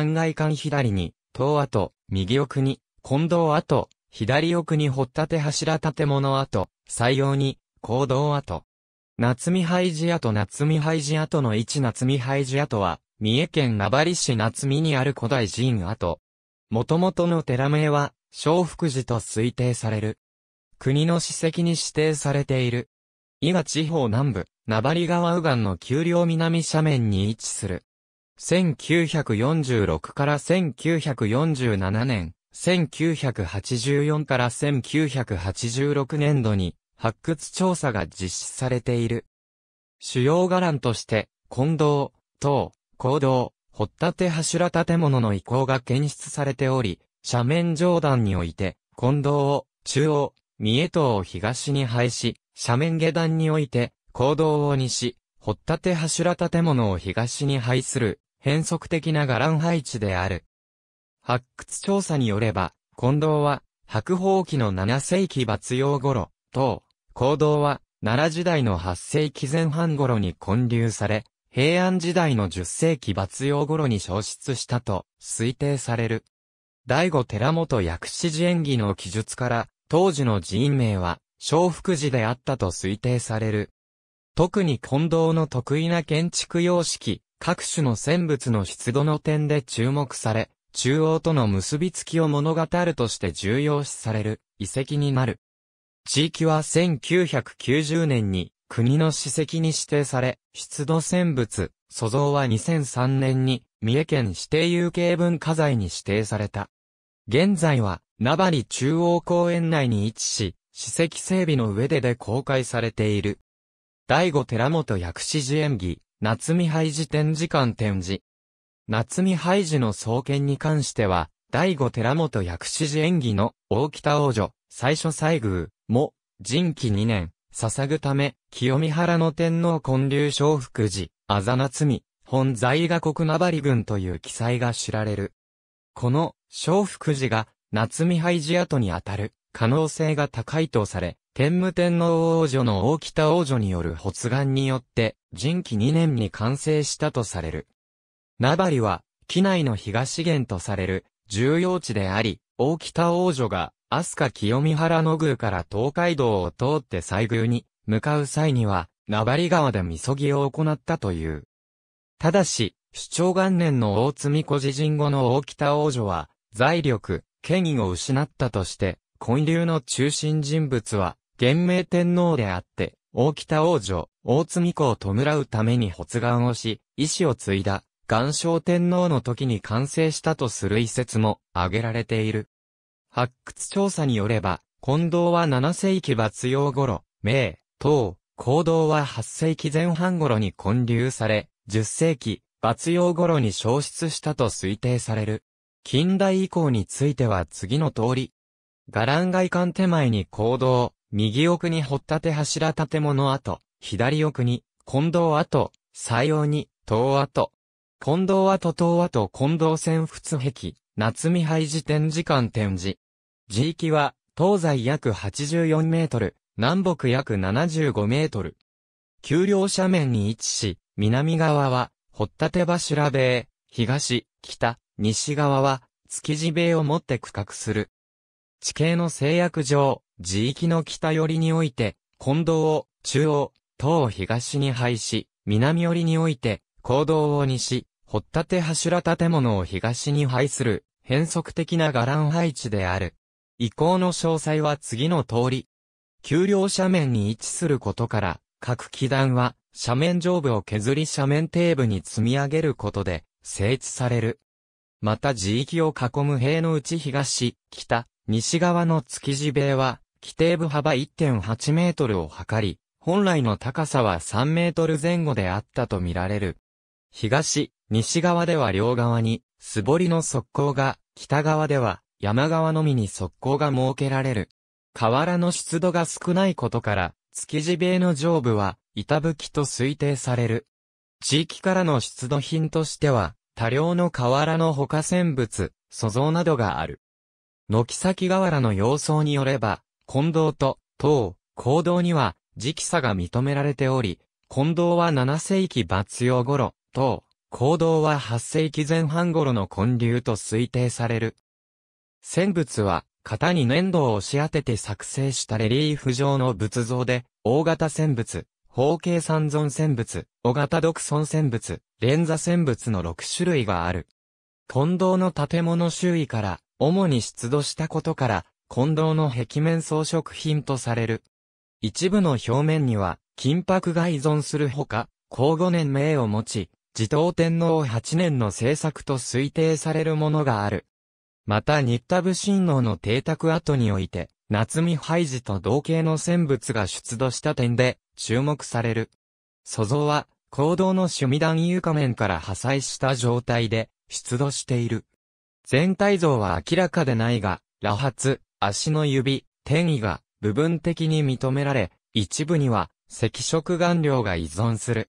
3階間左に、東跡、右奥に、近道跡、左奥に掘っ立柱建物跡、採用に、行動跡。夏見廃寺跡夏見廃寺跡の位置夏見廃寺跡は、三重県名張市夏見にある古代寺院跡。元々の寺名は、小福寺と推定される。国の史跡に指定されている。伊賀地方南部、名張川右岸の丘陵南斜面に位置する。1946から1947年、1984から1986年度に発掘調査が実施されている。主要伽藍として、近道、等、行動、掘立柱建物の遺構が検出されており、斜面上段において、近道を中央、三重塔を東に配し、斜面下段において、行動を西、掘立柱建物を東に配する変則的な伽藍配置である。発掘調査によれば、近藤は、白宝器の7世紀末用頃、等、行動は、奈良時代の8世紀前半頃に建立され、平安時代の10世紀末用頃に消失したと推定される。第五寺本薬師寺演技の記述から、当時の寺院名は、小福寺であったと推定される。特に近藤の得意な建築様式、各種の生物の湿度の点で注目され、中央との結びつきを物語るとして重要視される遺跡になる。地域は1990年に国の史跡に指定され、出土生物、祖像は2003年に三重県指定有形文化財に指定された。現在は、名張中央公園内に位置し、史跡整備の上でで公開されている。第五寺本薬師寺演技、夏見廃寺展示館展示。夏見廃寺の創建に関しては、第五寺本薬師寺演技の大北王女、最初西宮も、人気2年、捧ぐため、清見原の天皇建立昭福寺、あざなつみ、本在が国名張郡という記載が知られる。この、昭福寺が、夏見廃寺跡にあたる、可能性が高いとされ、天武天皇王女の大北王女による発願によって、人紀2年に完成したとされる。名張は、機内の東源とされる、重要地であり、大北王女が、飛鳥清見原の宮から東海道を通って西宮に向かう際には、名張川でみそぎを行ったという。ただし、主張元年の大積小自陣後の大北王女は、財力、権威を失ったとして、混流の中心人物は、元明天皇であって、大北王女、大津子を弔うために発願をし、意志を継いだ、元正天皇の時に完成したとする遺説も挙げられている。発掘調査によれば、近藤は7世紀末用頃、明、唐、行動は8世紀前半頃に建立され、10世紀、末用頃に消失したと推定される。近代以降については次の通り。伽藍外観手前に行動、右奥に掘ったて柱建物跡、左奥に、近藤跡、採用に、東跡。近藤跡東跡近藤線仏壁、夏見廃寺展示館展示。地域は、東西約84メートル、南北約75メートル。丘陵斜面に位置し、南側は、掘立柱塀、東、北、西側は、築地塀をもって区画する。地形の制約上、地域の北寄りにおいて、近道を中央、東を東に配し、南寄りにおいて、行動を西、掘立柱建物を東に配する、変則的な伽藍配置である。移行の詳細は次の通り。丘陵斜面に位置することから、各基段は、斜面上部を削り斜面底部に積み上げることで、整地される。また地域を囲む塀のうち東、北、西側の築地塀は、規定部幅1.8メートルを測り、本来の高さは3メートル前後であったとみられる。東、西側では両側に、素りの側溝が、北側では、山側のみに側溝が設けられる。河原の湿度が少ないことから、築地塀の上部は、板吹きと推定される。地域からの出土品としては、多量の瓦の他選物、素像などがある。軒先瓦の様相によれば、近藤と、等、行動には、時期差が認められており、近藤は7世紀末用頃、等、行動は8世紀前半頃の混流と推定される。戦物は、型に粘土を押し当てて作成したレリーフ状の仏像で、大型戦物、方形三尊戦物、小型独尊戦物、連座戦物の6種類がある。近藤の建物周囲から、主に出土したことから、近藤の壁面装飾品とされる。一部の表面には、金箔が依存するほか、高五年名を持ち、持統天皇8年の政策と推定されるものがある。また日田武神王の邸宅跡において、夏見廃寺と同型の戦物が出土した点で、注目される。祖像は、行動の趣味遊床面から破砕した状態で、出土している。全体像は明らかでないが、羅髪、足の指、転移が部分的に認められ、一部には赤色顔料が依存する。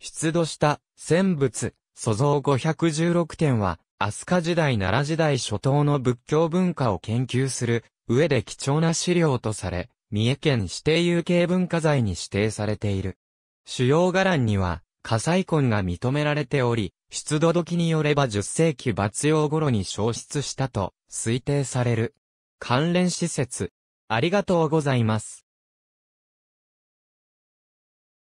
出土した先物、塑像516点は、飛鳥時代奈良時代初頭の仏教文化を研究する上で貴重な資料とされ、三重県指定有形文化財に指定されている。主要伽藍には、火災痕が認められており、出土時によれば10世紀末用頃に消失したと推定される。関連施設。ありがとうございます。